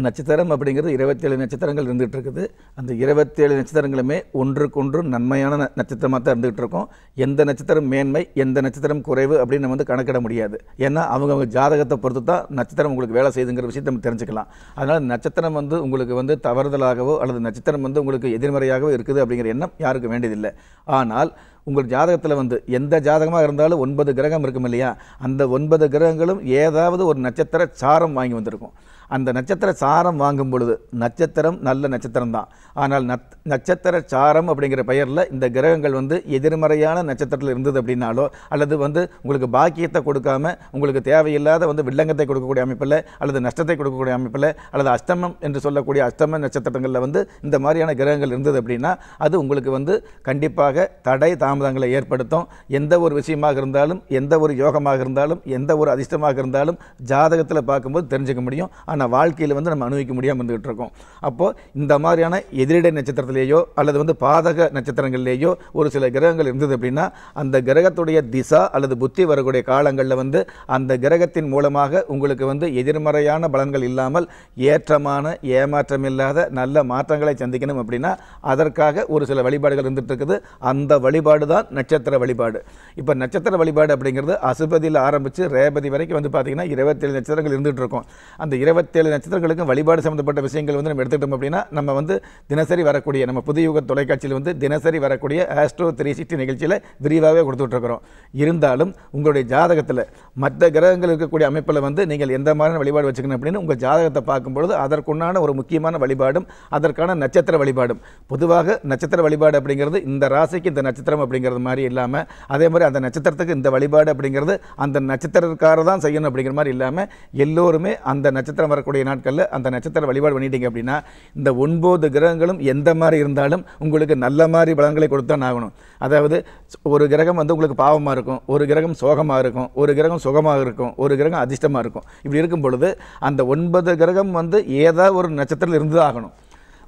[SPEAKER 2] நட்சத்திரம் அப்படிங்கிறது இருபத்தேழு நட்சத்திரங்கள் இருந்துகிட்டு இருக்குது அந்த இருபத்தேழு நட்சத்திரங்களுமே ஒன்றுக்கொன்று நன்மையான நட்சத்திரமாக தான் இருந்துகிட்டு இருக்கும் எந்த நட்சத்திரம் மேன்மை எந்த நட்சத்திரம் குறைவு அப்படின்னு நம்ம வந்து கணக்கிட முடியாது ஏன்னா அவங்கவுங்க ஜாதகத்தை பொறுத்து தான் நட்சத்திரம் உங்களுக்கு வேலை செய்யுதுங்கிற விஷயத்தை நம்ம தெரிஞ்சுக்கலாம் அதனால் நட்சத்திரம் வந்து உங்களுக்கு வந்து தவறுதலாகவோ அல்லது நட்சத்திரம் வந்து உங்களுக்கு எதிர்மறையாகவோ இருக்குது அப்படிங்கிற எண்ணம் யாருக்கும் வேண்டியதில்லை ஆனால் உங்கள் ஜாதகத்தில் வந்து எந்த ஜாதகமாக இருந்தாலும் ஒன்பது கிரகம் இருக்கும் இல்லையா அந்த ஒன்பது கிரகங்களும் ஏதாவது ஒரு நட்சத்திர சாரம் வாங்கி வந்திருக்கும் அந்த நட்சத்திர சாரம் வாங்கும் பொழுது நட்சத்திரம் நல்ல நட்சத்திரம் தான் ஆனால் நத் நட்சத்திர சாரம் அப்படிங்கிற பெயரில் இந்த கிரகங்கள் வந்து எதிர்மறையான நட்சத்திரத்தில் இருந்தது அப்படின்னாலோ அல்லது வந்து உங்களுக்கு பாக்கியத்தை கொடுக்காம உங்களுக்கு தேவையில்லாத வந்து வில்லங்கத்தை கொடுக்கக்கூடிய அமைப்பில் அல்லது நஷ்டத்தை கொடுக்கக்கூடிய அமைப்பில் அல்லது அஷ்டமம் என்று சொல்லக்கூடிய அஷ்டம நட்சத்திரங்களில் வந்து இந்த மாதிரியான கிரகங்கள் இருந்தது அப்படின்னா அது உங்களுக்கு வந்து கண்டிப்பாக தடை தாமதங்களை ஏற்படுத்தும் எந்த ஒரு விஷயமாக இருந்தாலும் எந்த ஒரு யோகமாக இருந்தாலும் எந்த ஒரு அதிர்ஷ்டமாக இருந்தாலும் ஜாதகத்தில் பார்க்கும்போது தெரிஞ்சுக்க முடியும் ஆனால் மாதிரியான வாழ்க்கையில் வந்து நம்ம அனுபவிக்க முடியாமல் இருந்துகிட்டு இருக்கோம் அப்போது இந்த மாதிரியான எதிரிடை நட்சத்திரத்திலேயோ அல்லது வந்து பாதக நட்சத்திரங்கள்லேயோ ஒரு சில கிரகங்கள் இருந்தது அப்படின்னா அந்த கிரகத்துடைய திசா அல்லது புத்தி வரக்கூடிய காலங்களில் வந்து அந்த கிரகத்தின் மூலமாக உங்களுக்கு வந்து எதிர்மறையான பலன்கள் இல்லாமல் ஏற்றமான ஏமாற்றம் இல்லாத நல்ல மாற்றங்களை சந்திக்கணும் அப்படின்னா அதற்காக ஒரு சில வழிபாடுகள் இருந்துகிட்டு இருக்குது அந்த வழிபாடு தான் நட்சத்திர வழிபாடு இப்போ நட்சத்திர வழிபாடு அப்படிங்கிறது அசுபதியில் ஆரம்பித்து ரேபதி வரைக்கும் வந்து பார்த்திங்கன்னா இருபத்தேழு நட்சத்திரங்கள் இருந்துகிட்டு இருக்கும் அந்த இருபத்தி இருபத்தேழு நட்சத்திரங்களுக்கும் வழிபாடு சம்மந்தப்பட்ட விஷயங்கள் வந்து நம்ம எடுத்துக்கிட்டோம் அப்படின்னா நம்ம வந்து தினசரி வரக்கூடிய நம்ம புதியுக தொலைக்காட்சியில் வந்து தினசரி வரக்கூடிய ஆஸ்ட்ரோ த்ரீ சிக்ஸ்டி நிகழ்ச்சியில் விரிவாகவே கொடுத்துட்ருக்குறோம் இருந்தாலும் உங்களுடைய ஜாதகத்தில் மற்ற கிரகங்கள் இருக்கக்கூடிய அமைப்பில் வந்து நீங்கள் எந்த மாதிரியான வழிபாடு வச்சுக்கணும் அப்படின்னு உங்கள் ஜாதகத்தை பார்க்கும்பொழுது அதற்குண்டான ஒரு முக்கியமான வழிபாடும் அதற்கான நட்சத்திர வழிபாடும் பொதுவாக நட்சத்திர வழிபாடு அப்படிங்கிறது இந்த ராசிக்கு இந்த நட்சத்திரம் அப்படிங்கிறது மாதிரி இல்லாமல் அதே மாதிரி அந்த நட்சத்திரத்துக்கு இந்த வழிபாடு அப்படிங்கிறது அந்த நட்சத்திரக்காரர் தான் செய்யணும் அப்படிங்கிற மாதிரி இல்லாமல் எல்லோருமே அந்த நட்சத்திரம் வரக்கூடிய நாட்களில் அந்த நட்சத்திர வழிபாடு பண்ணிட்டீங்க அப்படின்னா இந்த ஒன்பது கிரகங்களும் எந்த மாதிரி இருந்தாலும் உங்களுக்கு நல்ல மாதிரி பலன்களை கொடுத்தான் ஆகணும் அதாவது ஒரு கிரகம் வந்து உங்களுக்கு பாவமாக இருக்கும் ஒரு கிரகம் சோகமாக இருக்கும் ஒரு கிரகம் சுகமாக இருக்கும் ஒரு கிரகம் அதிர்ஷ்டமாக இருக்கும் இப்படி இருக்கும் பொழுது அந்த ஒன்பது கிரகம் வந்து ஏதாவது ஒரு நட்சத்திரத்தில் இருந்து ஆகணும்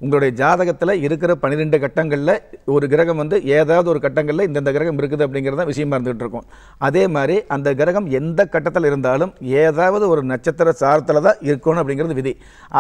[SPEAKER 2] உங்களுடைய ஜாதகத்தில் இருக்கிற பன்னிரெண்டு கட்டங்களில் ஒரு கிரகம் வந்து ஏதாவது ஒரு கட்டங்களில் இந்தந்த கிரகம் இருக்குது அப்படிங்கிறது தான் விஷயமா இருந்துகிட்டு இருக்கும் அதே மாதிரி அந்த கிரகம் எந்த கட்டத்தில் இருந்தாலும் ஏதாவது ஒரு நட்சத்திர சாரத்தில் தான் இருக்கணும் அப்படிங்கிறது விதி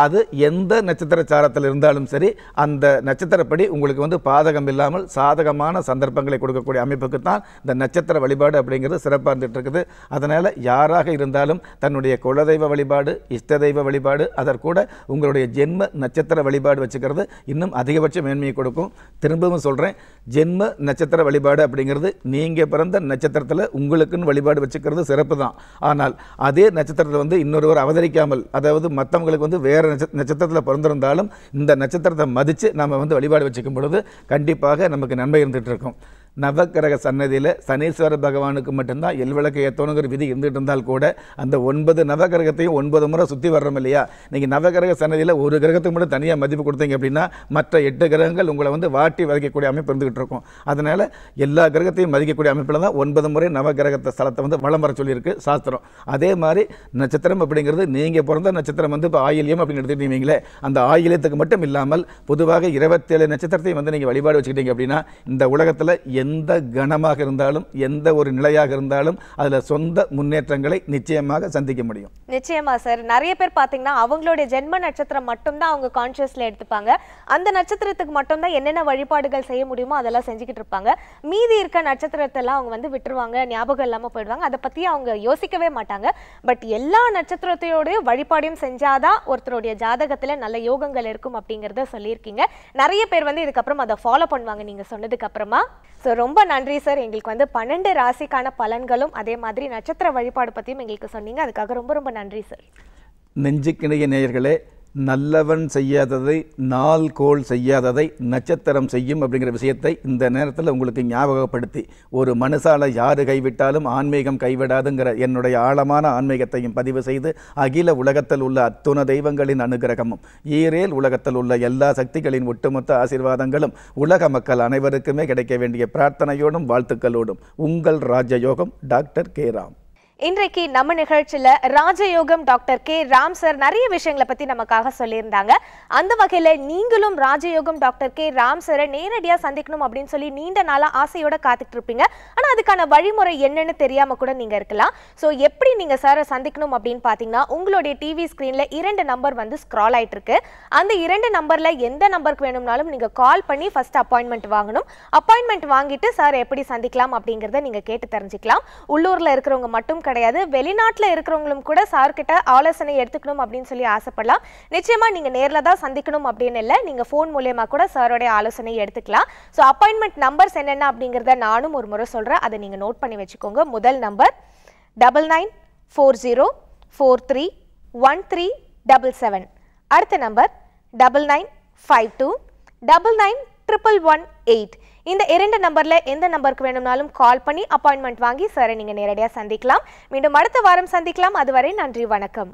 [SPEAKER 2] அது எந்த நட்சத்திர சாரத்தில் இருந்தாலும் சரி அந்த நட்சத்திரப்படி உங்களுக்கு வந்து பாதகம் இல்லாமல் சாதகமான சந்தர்ப்பங்களை கொடுக்கக்கூடிய அமைப்புக்கு தான் இந்த நட்சத்திர வழிபாடு அப்படிங்கிறது சிறப்பாக இருந்துகிட்டு இருக்குது அதனால் யாராக இருந்தாலும் தன்னுடைய குலதெய்வ வழிபாடு இஷ்ட தெய்வ வழிபாடு அதற்கூட உங்களுடைய ஜென்ம நட்சத்திர வழிபாடு வச்சுக்க இருக்கிறது இன்னும் அதிகபட்ச மேன்மையை கொடுக்கும் திரும்பவும் சொல்கிறேன் ஜென்ம நட்சத்திர வழிபாடு அப்படிங்கிறது நீங்கள் பிறந்த நட்சத்திரத்தில் உங்களுக்குன்னு வழிபாடு வச்சுக்கிறது சிறப்பு தான் ஆனால் அதே நட்சத்திரத்தில் வந்து இன்னொருவர் அவதரிக்காமல் அதாவது மற்றவங்களுக்கு வந்து வேறு நட்சத்திரத்தில் பிறந்திருந்தாலும் இந்த நட்சத்திரத்தை மதித்து நம்ம வந்து வழிபாடு வச்சுக்கும் பொழுது கண்டிப்பாக நமக்கு நன்மை இருந்துகிட்டு இருக்கும் நவக்கிரக சன்னதியில் சனீஸ்வர பகவானுக்கு மட்டும்தான் எல்விளக்கு ஏற்றணுங்கிற விதி இருந்துகிட்டு இருந்தால் கூட அந்த ஒன்பது நவகிரகத்தையும் ஒன்பது முறை சுற்றி வர்றோம் இல்லையா நீங்கள் நவகிரக சன்னதியில் ஒரு கிரகத்துக்கு மட்டும் தனியாக மதிப்பு கொடுத்தீங்க அப்படின்னா மற்ற எட்டு கிரகங்கள் உங்களை வந்து வாட்டி வதைக்கக்கூடிய அமைப்பு இருந்துகிட்டு இருக்கும் அதனால் எல்லா கிரகத்தையும் மதிக்கக்கூடிய அமைப்பில் தான் ஒன்பது முறை நவகிரகத்தை ஸ்தலத்தை வந்து வளம் வர சொல்லியிருக்கு சாஸ்திரம் அதே மாதிரி நட்சத்திரம் அப்படிங்கிறது நீங்கள் பிறந்த நட்சத்திரம் வந்து இப்போ ஆயிலியம் அப்படின்னு எடுத்துக்கிட்டீங்களே அந்த ஆயிலியத்துக்கு மட்டும் இல்லாமல் பொதுவாக இருபத்தேழு நட்சத்திரத்தையும் வந்து நீங்கள் வழிபாடு வச்சுக்கிட்டீங்க அப்படின்னா இந்த உலகத்தில் எந்த கணமாக இருந்தாலும் எந்த ஒரு நிலையாக இருந்தாலும் அதில் சொந்த முன்னேற்றங்களை நிச்சயமாக சந்திக்க முடியும்
[SPEAKER 1] நிச்சயமா சார் நிறைய பேர் பார்த்தீங்கன்னா அவங்களுடைய ஜென்ம நட்சத்திரம் மட்டும்தான் அவங்க கான்ஷியஸில் எடுத்துப்பாங்க அந்த நட்சத்திரத்துக்கு மட்டும்தான் என்னென்ன வழிபாடுகள் செய்ய முடியுமோ அதெல்லாம் செஞ்சுக்கிட்டு இருப்பாங்க மீதி இருக்க நட்சத்திரத்தை எல்லாம் அவங்க வந்து விட்டுருவாங்க ஞாபகம் இல்லாமல் போயிடுவாங்க அதை பற்றி அவங்க யோசிக்கவே மாட்டாங்க பட் எல்லா நட்சத்திரத்தையோடைய வழிபாடையும் செஞ்சாதான் ஒருத்தருடைய ஜாதகத்தில் நல்ல யோகங்கள் இருக்கும் அப்படிங்கிறத சொல்லியிருக்கீங்க நிறைய பேர் வந்து இதுக்கப்புறம் அதை ஃபாலோ பண்ணுவாங்க நீங்கள் சொன்னதுக்கு அப்புறமா ஸோ ரொம்ப நன்றி சார் எங்களுக்கு வந்து பன்னெண்டு ராசிக்கான பலன்களும் அதே மாதிரி நட்சத்திர வழிபாடு பற்றியும் எங்களுக்கு சொன்னீங்க அதுக்காக ரொம்ப ரொம்ப நன்றி சார்
[SPEAKER 2] நெஞ்சுக்கிணைய நேயர்களே நல்லவன் செய்யாததை நாள் கோள் செய்யாததை நட்சத்திரம் செய்யும் அப்படிங்கிற விஷயத்தை இந்த நேரத்தில் உங்களுக்கு ஞாபகப்படுத்தி ஒரு மனுஷால யார் கைவிட்டாலும் ஆன்மீகம் கைவிடாதுங்கிற என்னுடைய ஆழமான ஆன்மீகத்தையும் பதிவு செய்து அகில உலகத்தில் உள்ள அத்துண தெய்வங்களின் அனுகிரகமும் ஈரேல் உலகத்தில் உள்ள எல்லா சக்திகளின் ஒட்டுமொத்த ஆசீர்வாதங்களும் உலக மக்கள் அனைவருக்குமே கிடைக்க வேண்டிய பிரார்த்தனையோடும் வாழ்த்துக்களோடும் உங்கள் ராஜயோகம் டாக்டர் கே ராம்
[SPEAKER 1] இன்றைக்கு நம்ம நிகழ்ச்சியில் ராஜயோகம் டாக்டர் கே ராம் சார் நிறைய விஷயங்களை பற்றி நமக்காக சொல்லியிருந்தாங்க அந்த வகையில் நீங்களும் ராஜயோகம் டாக்டர் கே ராம் சாரை நேரடியாக சந்திக்கணும் அப்படின்னு சொல்லி நீண்ட நாளாக ஆசையோட காத்துட்டு இருப்பீங்க ஆனால் அதுக்கான வழிமுறை என்னன்னு தெரியாமல் கூட நீங்கள் இருக்கலாம் ஸோ எப்படி நீங்கள் சாரை சந்திக்கணும் அப்படின்னு பார்த்தீங்கன்னா உங்களுடைய டிவி ஸ்க்ரீனில் இரண்டு நம்பர் வந்து ஸ்க்ரால் ஆயிட்டு இருக்கு அந்த இரண்டு நம்பரில் எந்த நம்பருக்கு வேணும்னாலும் நீங்கள் கால் பண்ணி ஃபஸ்ட் அப்பாயின்மெண்ட் வாங்கணும் அப்பாயின்மெண்ட் வாங்கிட்டு சார் எப்படி சந்திக்கலாம் அப்படிங்கிறத நீங்கள் கேட்டு தெரிஞ்சுக்கலாம் உள்ளூரில் இருக்கிறவங்க மட்டும் கிடையாது வெளிநாட்டில் இருக்கிறவங்களும் கூட சார்கிட்ட ஆலோசனை எடுத்துக்கணும் அப்படின்னு சொல்லி ஆசைப்படலாம் நிச்சயமாக நீங்கள் நேரில் தான் சந்திக்கணும் அப்படின்னு இல்லை நீங்கள் ஃபோன் மூலயமா கூட சாரோடைய ஆலோசனை எடுத்துக்கலாம் ஸோ அப்பாயின்மெண்ட் நம்பர்ஸ் என்னென்ன அப்படிங்கிறத நானும் ஒரு முறை சொல்கிறேன் அதை நீங்கள் நோட் பண்ணி வச்சுக்கோங்க முதல் number double nine four zero four three one three double seven அடுத்த number double nine five two double nine triple one eight இந்த இரண்டு நம்பரில் எந்த நம்பருக்கு வேணும்னாலும் கால் பண்ணி அப்பாயின்மெண்ட் வாங்கி சரை நீங்கள் நேரடியாக சந்திக்கலாம் மீண்டும் அடுத்த வாரம் சந்திக்கலாம் அதுவரை நன்றி வணக்கம்